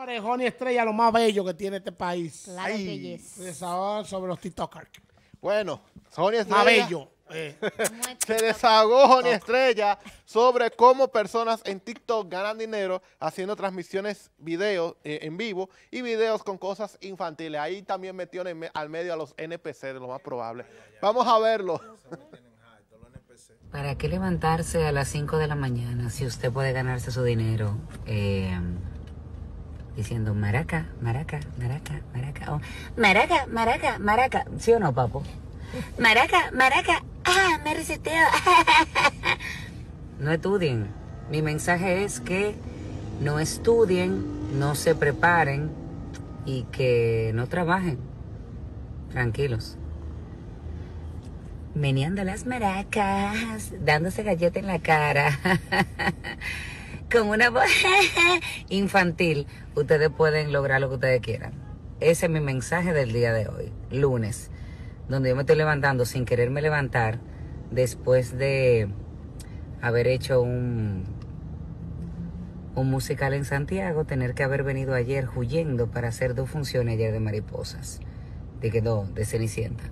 Señores, Estrella, lo más bello que tiene este país. Claro sobre los TikTokers. Bueno, Johnny Estrella. bello. Eh. Se desahogó Estrella sobre cómo personas en TikTok ganan dinero haciendo transmisiones videos eh, en vivo y videos con cosas infantiles. Ahí también metió al medio a los NPC, de lo más probable. Vamos a verlo. ¿Para qué levantarse a las 5 de la mañana si usted puede ganarse su dinero? Eh, diciendo maraca, maraca, maraca, maraca, oh, maraca, maraca, maraca, ¿sí o no, papo? Maraca, maraca, ah, me reseteo. no estudien. Mi mensaje es que no estudien, no se preparen y que no trabajen. Tranquilos. Meneando las maracas, dándose galleta en la cara. con una voz infantil, ustedes pueden lograr lo que ustedes quieran. Ese es mi mensaje del día de hoy, lunes, donde yo me estoy levantando sin quererme levantar después de haber hecho un, un musical en Santiago, tener que haber venido ayer huyendo para hacer dos funciones ayer de mariposas, de que de Cenicienta.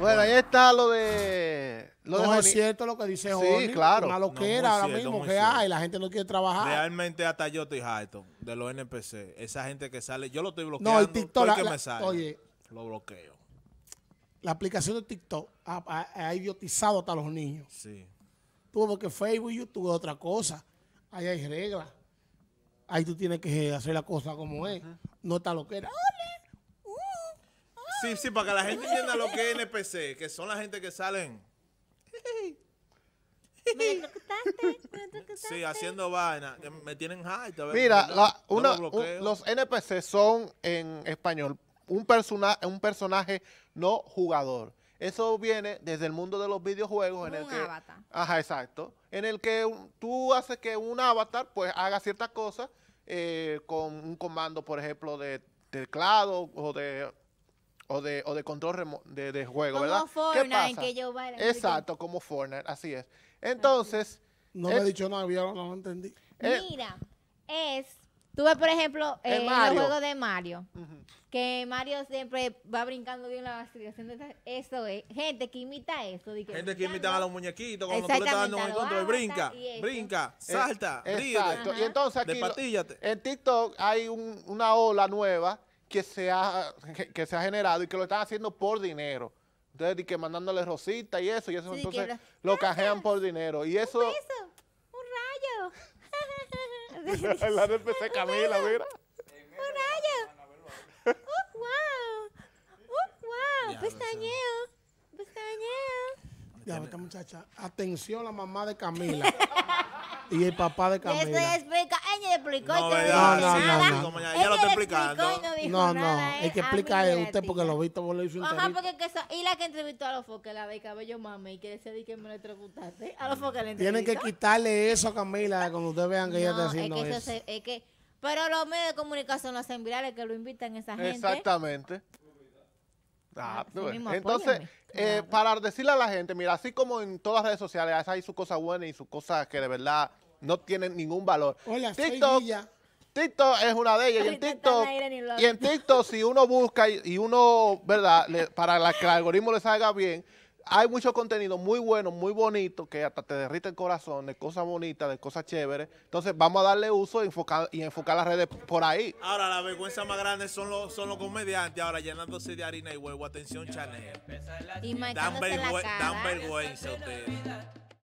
Bueno, ahí está lo de. Lo no es cierto lo que dice hoy Sí, claro. Una loquera era ahora mismo que hay, la gente no quiere trabajar. Realmente hasta yo estoy de los NPC. Esa gente que sale, yo lo estoy bloqueando. No, el TikTok. oye. Lo bloqueo. La aplicación de TikTok ha, idiotizado hasta los niños. Sí. Tú, porque Facebook y YouTube es otra cosa. Ahí hay reglas. Ahí tú tienes que hacer la cosa como es. No está loquera. era Sí, sí, para que la gente entienda lo que es NPC, que son la gente que salen. sí, haciendo vaina. Me tienen high. Mira, los NPC son en español un, un personaje no jugador. Eso viene desde el mundo de los videojuegos. En un el que, avatar. Ajá, exacto. En el que tú haces que un avatar pues haga ciertas cosas eh, con un comando, por ejemplo, de teclado o de o de, o de control de, de, juego, ¿verdad? Como Fortnite, ¿Qué pasa? que yo Exacto, como Fortnite, así es. Entonces... No me he dicho nada, no lo entendí. Eh, Mira, es... Tú ves, por ejemplo, el eh, juego de Mario, que Mario siempre va brincando bien la basura. Eso es, gente que imita eso. gente que imita a los muñequitos, cuando tú le estás dando un control, brinca, brinca, eh, salta, Exacto. Y entonces aquí, en TikTok hay un, una ola nueva que se ha, que generado y que lo están haciendo por dinero. Entonces, que mandándole rosita y eso, y eso, entonces lo, cajean por dinero. Y eso... Un rayo. la, de P.C. Camila, mira. Un rayo. Uh wow! Oh, wow! Pestañeo. Pestañeo. Ya, esta muchacha. Atención la mamá de Camila. y el papá de Camila. Eso explica explicó no, y te no, no, No, ya, lo te explicando. No, no, nada, que ¿eh? explica usted porque lo visto por lo hizo Ajá, porque y la que entrevistó a los foques, la de cabello mami, que decir que me electrocutaste. A los foques Tienen que quitarle eso a Camila cuando ustedes vean que ella está haciendo es que eso. es que, pero los medios de comunicación los hacen que lo invitan esa gente. Exactamente. Ah, ah, pues entonces, eh, para decirle a la gente, mira, así como en todas las redes sociales hay sus cosas buenas y sus cosas que de verdad no tienen ningún valor. Hola, TikTok, TikTok es una de ellas. Y en TikTok, si uno busca y, uno, ¿verdad? para que el algoritmo le salga bien, hay mucho contenido muy bueno, muy bonito, que hasta te derrite el corazón, de cosas bonitas, de cosas chéveres. Entonces vamos a darle uso y enfocar, y enfocar las redes por ahí. Ahora, la vergüenza más grande son los, son los comediantes, ahora llenándose de harina y huevo. Atención, Chanel. dan, vergüenza